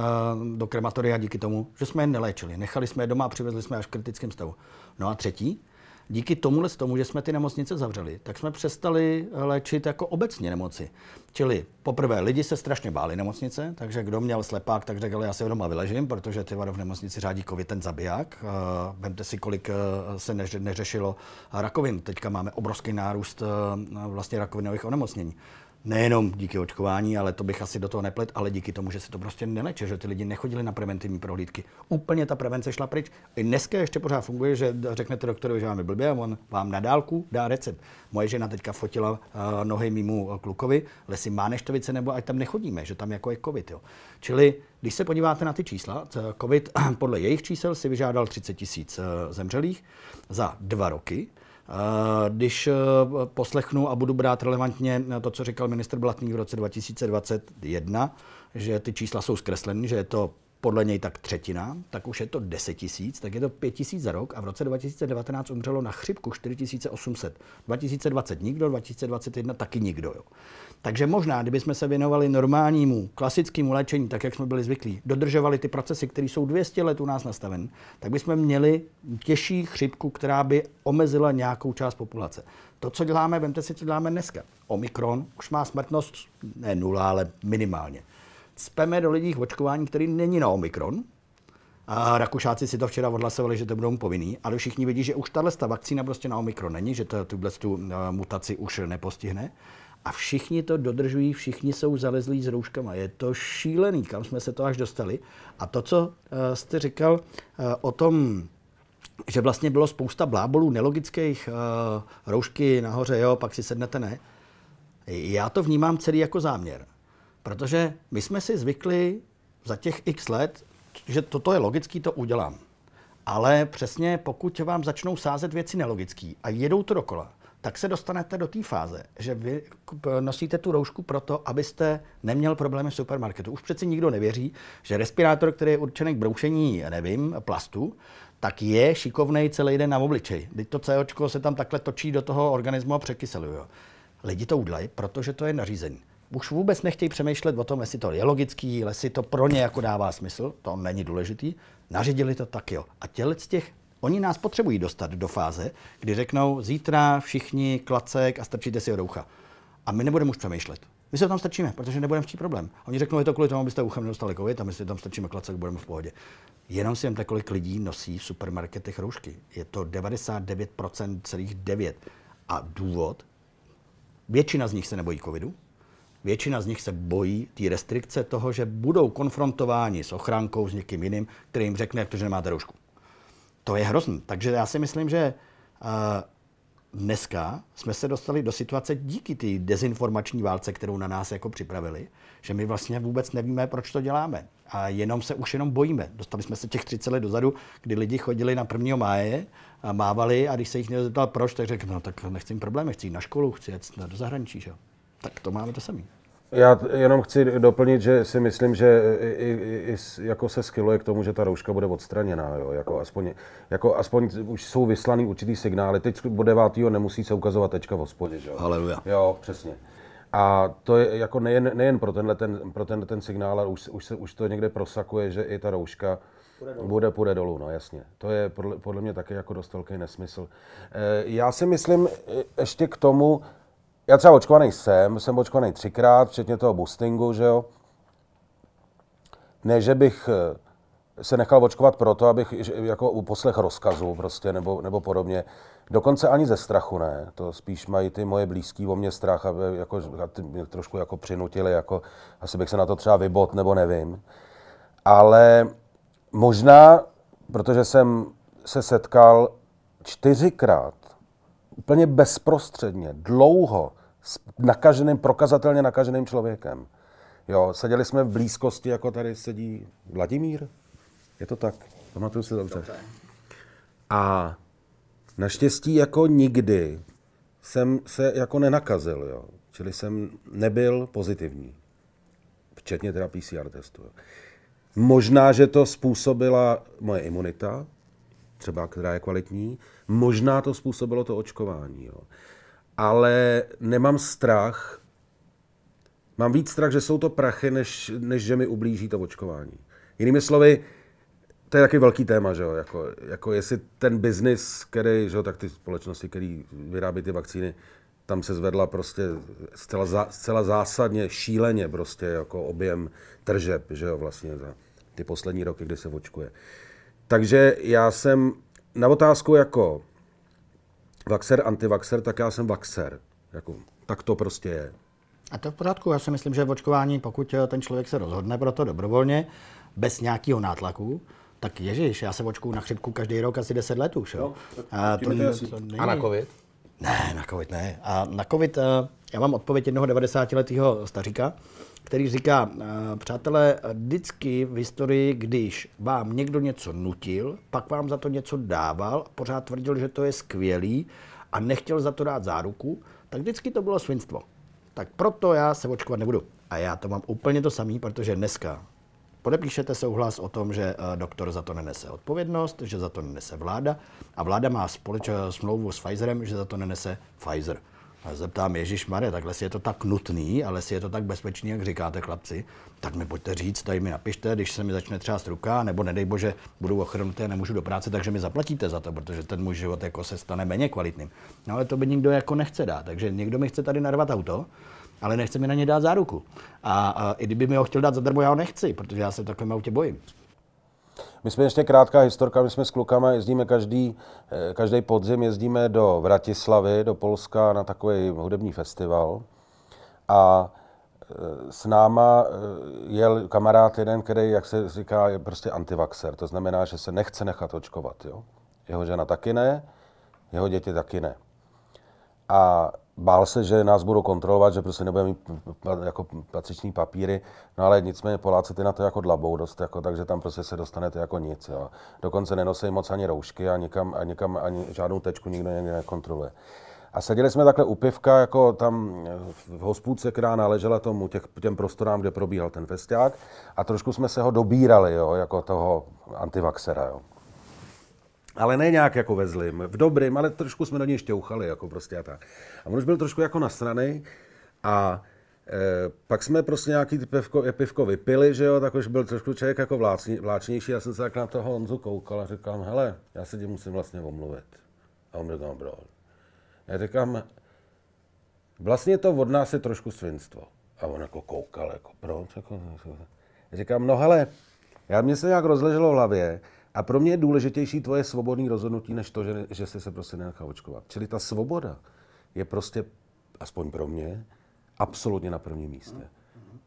do krematoria díky tomu, že jsme je neléčili. Nechali jsme je doma a přivezli jsme až v kritickém stavu. No a třetí, díky tomuhle tomu, že jsme ty nemocnice zavřeli, tak jsme přestali léčit jako obecně nemoci. Čili poprvé lidi se strašně báli nemocnice, takže kdo měl slepák, tak řekl, já se doma vyležím, protože ty v nemocnici řádí covid ten zabiják. Eh, vemte si, kolik eh, se neřešilo rakovin. Teďka máme obrovský nárůst eh, vlastně rakovinových onemocnění nejenom díky očkování, ale to bych asi do toho neplet, ale díky tomu, že se to prostě neleče, že ty lidi nechodili na preventivní prohlídky. Úplně ta prevence šla pryč. I dneska ještě pořád funguje, že řeknete doktorovi, že máme blbě a on vám na dálku dá recept. Moje žena teďka fotila uh, nohy mimo eh, klukovi, lesy má neštovice nebo ať tam nechodíme, že tam jako je covid. Jo. Čili když se podíváte na ty čísla, covid podle jejich čísel si vyžádal 30 tisíc eh, zemřelých za dva roky. Když eh, poslechnu a budu brát relevantně eh, to, co říkal ministr Blatný v roce 2021, že ty čísla jsou zkreslené, že je to podle něj tak třetina, tak už je to 10 tisíc, tak je to 5 tisíc za rok a v roce 2019 umřelo na chřipku 4800. 2020 nikdo, 2021 taky nikdo. Jo. Takže možná, kdybychom se věnovali normálnímu, klasickému léčení, tak jak jsme byli zvyklí, dodržovali ty procesy, které jsou 200 let u nás nastaven, tak bychom měli těžší chřipku, která by omezila nějakou část populace. To, co děláme, vemte si, co děláme dneska. Omikron už má smrtnost ne nula, ale minimálně cpeme do lidí očkování, který není na Omikron. A Rakušáci si to včera odhlasovali, že to budou povinný, ale všichni vidí, že už tahle ta vakcína prostě na Omikron není, že to, tuhle tu eh, mutaci už nepostihne. A všichni to dodržují, všichni jsou zalezlí s rouškama. Je to šílený, kam jsme se to až dostali. A to, co eh, jste říkal eh, o tom že vlastně bylo spousta blábolů nelogických, roušky nahoře, jo, pak si sednete, ne. Já to vnímám celý jako záměr. Protože my jsme si zvykli za těch x let, že toto je logický, to udělám. Ale přesně pokud vám začnou sázet věci nelogický a jedou to dokola, tak se dostanete do té fáze, že vy nosíte tu roušku proto, abyste neměl problémy v supermarketu. Už přeci nikdo nevěří, že respirátor, který je určený k broušení, nevím, plastu, tak je šikovný celý den na obličej. Teď to CO se tam takhle točí do toho organismu a překyseluje. Lidi to udělají, protože to je nařízení už vůbec nechtějí přemýšlet o tom, jestli to je logický, jestli to pro ně jako dává smysl, to není důležitý. Nařídili to tak, jo. A tělec těch Oni nás potřebují dostat do fáze, kdy řeknou zítra všichni klacek a strčíte si roucha. A my nebudeme už přemýšlet. My se tam strčíme, protože nebudeme chtít problém. Oni řeknou, je to kvůli tomu, abyste uchem nedostali covid a my si tam strčíme klacek, budeme v pohodě. Jenom si jen tak, kolik lidí nosí v supermarketech roušky. Je to 99,9. A důvod? Většina z nich se nebojí covidu, Většina z nich se bojí té restrikce toho, že budou konfrontováni s ochrankou, s někým jiným, který jim řekne, že nemáte roušku. To je hrozný. Takže já si myslím, že uh, dneska jsme se dostali do situace díky té dezinformační válce, kterou na nás jako připravili, že my vlastně vůbec nevíme, proč to děláme. A jenom se už jenom bojíme. Dostali jsme se těch 30 let dozadu, kdy lidi chodili na 1. máje a mávali a když se jich někdo zeptal proč, tak řekl, no tak nechci problémy, chci jít na školu, chci jít do zahraničí. Že? tak to máme to samé. Já jenom chci doplnit, že si myslím, že i, i, i jako se skiluje k tomu, že ta rouška bude odstraněná. Jo? Jako, aspoň, jako aspoň už jsou vyslaný určitý signály. Teď po 9. nemusí se ukazovat tečka v hospodě. Jo? Haleluja. Jo, přesně. A to je jako nejen, nejen pro, tenhle ten, pro tenhle ten signál, ale už, už, se, už to někde prosakuje, že i ta rouška půjde Bude, půjde dolů, no jasně. To je podle, podle mě také jako dost velký nesmysl. E, já si myslím eh, ještě k tomu, já třeba očkovaný jsem, jsem očkovaný třikrát, včetně toho boostingu, že jo. Ne, že bych eh, se nechal očkovat proto, abych jako uposlech rozkazů prostě nebo, nebo podobně. Dokonce ani ze strachu ne, to spíš mají ty moje blízký o mě strach, aby jako, mě trošku jako přinutili, jako, asi bych se na to třeba vybot nebo nevím. Ale možná, protože jsem se setkal čtyřikrát úplně bezprostředně, dlouho s nakaženým, prokazatelně nakaženým člověkem. Jo, seděli jsme v blízkosti, jako tady sedí Vladimír. Je to tak? Pamatuju si dobře. A naštěstí jako nikdy jsem se jako nenakazil, jo. Čili jsem nebyl pozitivní. Včetně teda PCR testu. Jo. Možná, že to způsobila moje imunita, třeba, která je kvalitní. Možná to způsobilo to očkování. Jo. Ale nemám strach, mám víc strach, že jsou to prachy, než, než že mi ublíží to očkování. Jinými slovy, to je taky velký téma, že jo? Jako, jako jestli ten biznis, který, že jo, tak ty společnosti, které vyrábí ty vakcíny, tam se zvedla prostě zcela, zá, zcela zásadně, šíleně prostě jako objem tržeb, že jo, vlastně za ty poslední roky, kdy se očkuje. Takže já jsem na otázku jako vaxer, antivaxer, tak já jsem vaxer. Jako, tak to prostě je. A to je v pořádku. Já si myslím, že v očkování, pokud eh, ten člověk se rozhodne pro to dobrovolně, bez nějakého nátlaku, tak ježíš, já se očkuju na chřipku každý rok asi 10 let už. Jo? No, a, eh, to, to, to a na covid? Ne, na covid ne. A na covid, eh, já mám odpověď jednoho 90-letého staříka, který říká, eh, přátelé, vždycky v historii, když vám někdo něco nutil, pak vám za to něco dával, pořád tvrdil, že to je skvělý a nechtěl za to dát záruku, tak vždycky to bylo svinstvo. Tak proto já se očkovat nebudu. A já to mám úplně to samý, protože dneska podepíšete souhlas o tom, že eh, doktor za to nenese odpovědnost, že za to nenese vláda a vláda má společ, smlouvu s Pfizerem, že za to nenese Pfizer. A zeptám, Ježíš Maria, takhle si je to tak nutný, ale si je to tak bezpečný, jak říkáte, chlapci, tak mi pojďte říct, tady mi napište, když se mi začne třást ruka, nebo nedej bože, budu ochrnuté, nemůžu do práce, takže mi zaplatíte za to, protože ten můj život jako se stane méně kvalitním. No ale to by nikdo jako nechce dát, takže někdo mi chce tady narvat auto, ale nechce mi na ně dát záruku. A, a i kdyby mi ho chtěl dát zadarmo, já ho nechci, protože já se takovým autě bojím. My jsme ještě krátká historka, my jsme s klukama jezdíme každý, eh, každý podzim, jezdíme do Vratislavy, do Polska na takový hudební festival. A eh, s náma eh, jel kamarád jeden, který, jak se říká, je prostě antivaxer. To znamená, že se nechce nechat očkovat. Jo? Jeho žena taky ne, jeho děti taky ne. A Bál se, že nás budou kontrolovat, že prostě nebudeme mít jako patřiční papíry, no ale nicméně Poláci ty na to jako dlabou dost, jako, takže tam prostě se dostanete jako nic. Jo. Dokonce nenosejí moc ani roušky a nikam, a nikam ani žádnou tečku nikdo někde nekontroluje. A seděli jsme takhle u pivka, jako tam v hospůdce, která náležela tomu, těch, těm prostorám, kde probíhal ten festiák. A trošku jsme se ho dobírali, jo, jako toho antivaxera. Jo ale ne nějak jako ve zlým, v dobrým, ale trošku jsme do něj šťouchali, jako prostě a tak. A on už byl trošku jako nasraný a e, pak jsme prostě nějaký pivko, pivko vypili, že jo, tak už byl trošku člověk jako vláčnější. vláčnější, já jsem se tak na toho Honzu koukal a říkám, hele, já se ti musím vlastně omluvit. A on mi říkal, bro. Já říkám, vlastně to od nás je trošku svinstvo. A on jako koukal, jako proč? Jako, jako, jako. říkám, no hele, já mě se nějak rozleželo v hlavě, a pro mě je důležitější tvoje svobodné rozhodnutí, než to, že, že jsi se prostě nenechal očkovat. Čili ta svoboda je prostě, aspoň pro mě, absolutně na prvním místě.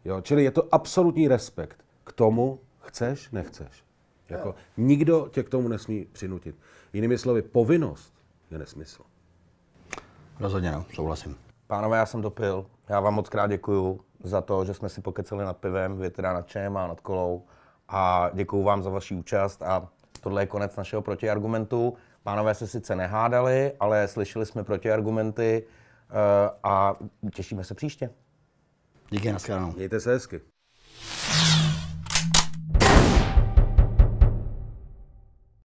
Jo, čili je to absolutní respekt k tomu, chceš, nechceš. Jako, nikdo tě k tomu nesmí přinutit. Jinými slovy, povinnost je nesmysl. Rozhodně no, souhlasím. Pánové, já jsem dopil. Já vám moc krát děkuju za to, že jsme si pokeceli nad pivem, vy teda nad čem a nad kolou. A děkuju vám za vaši účast a tohle je konec našeho protiargumentu. Pánové se sice nehádali, ale slyšeli jsme protiargumenty eh, a těšíme se příště. Díky, nashledanou. Mějte se hezky.